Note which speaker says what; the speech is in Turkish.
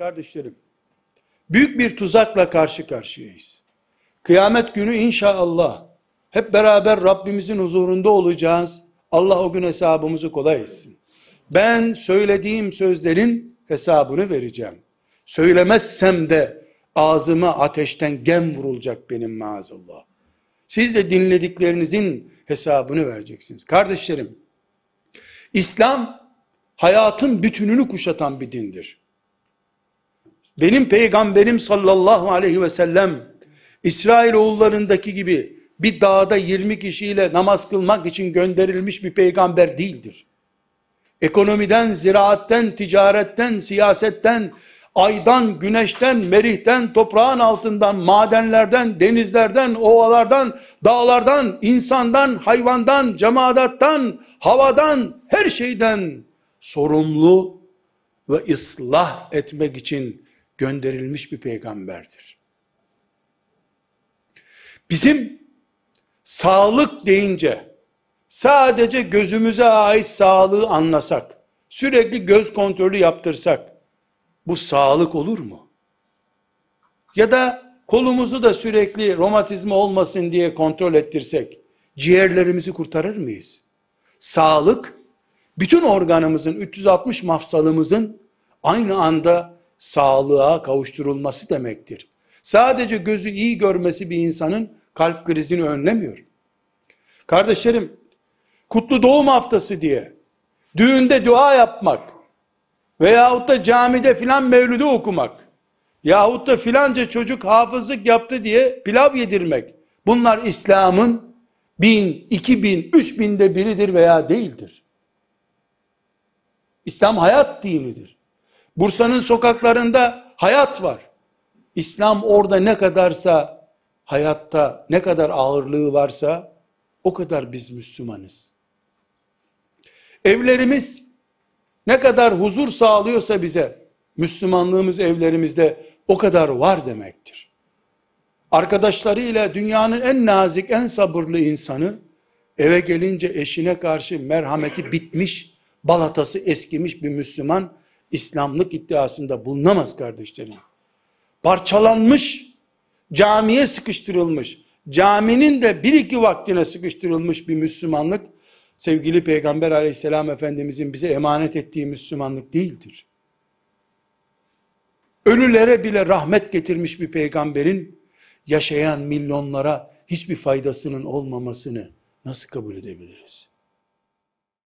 Speaker 1: Kardeşlerim, büyük bir tuzakla karşı karşıyayız. Kıyamet günü inşallah hep beraber Rabbimizin huzurunda olacağız. Allah o gün hesabımızı kolay etsin. Ben söylediğim sözlerin hesabını vereceğim. Söylemezsem de ağzıma ateşten gem vurulacak benim maazallah. Siz de dinlediklerinizin hesabını vereceksiniz. Kardeşlerim, İslam hayatın bütününü kuşatan bir dindir benim peygamberim sallallahu aleyhi ve sellem İsrail oğullarındaki gibi bir dağda 20 kişiyle namaz kılmak için gönderilmiş bir peygamber değildir. Ekonomiden, ziraatten, ticaretten, siyasetten, aydan, güneşten, merihten, toprağın altından, madenlerden, denizlerden, ovalardan, dağlardan, insandan, hayvandan, cemaattan, havadan, her şeyden sorumlu ve ıslah etmek için gönderilmiş bir peygamberdir. Bizim sağlık deyince sadece gözümüze ait sağlığı anlasak, sürekli göz kontrolü yaptırsak bu sağlık olur mu? Ya da kolumuzu da sürekli romatizma olmasın diye kontrol ettirsek ciğerlerimizi kurtarır mıyız? Sağlık bütün organımızın 360 mafsalımızın aynı anda sağlığa kavuşturulması demektir. Sadece gözü iyi görmesi bir insanın kalp krizini önlemiyor. Kardeşlerim, kutlu doğum haftası diye düğünde dua yapmak veyahut da camide filan mevlüdü okumak yahut da filanca çocuk hafızlık yaptı diye pilav yedirmek bunlar İslam'ın bin, iki bin, üç binde biridir veya değildir. İslam hayat dinidir. Bursa'nın sokaklarında hayat var. İslam orada ne kadarsa hayatta ne kadar ağırlığı varsa o kadar biz Müslümanız. Evlerimiz ne kadar huzur sağlıyorsa bize Müslümanlığımız evlerimizde o kadar var demektir. Arkadaşlarıyla dünyanın en nazik, en sabırlı insanı eve gelince eşine karşı merhameti bitmiş, balatası eskimiş bir Müslüman İslamlık iddiasında bulunamaz kardeşlerim. Parçalanmış, camiye sıkıştırılmış, caminin de bir iki vaktine sıkıştırılmış bir Müslümanlık, sevgili Peygamber aleyhisselam Efendimizin bize emanet ettiği Müslümanlık değildir. Ölülere bile rahmet getirmiş bir peygamberin, yaşayan milyonlara hiçbir faydasının olmamasını nasıl kabul edebiliriz?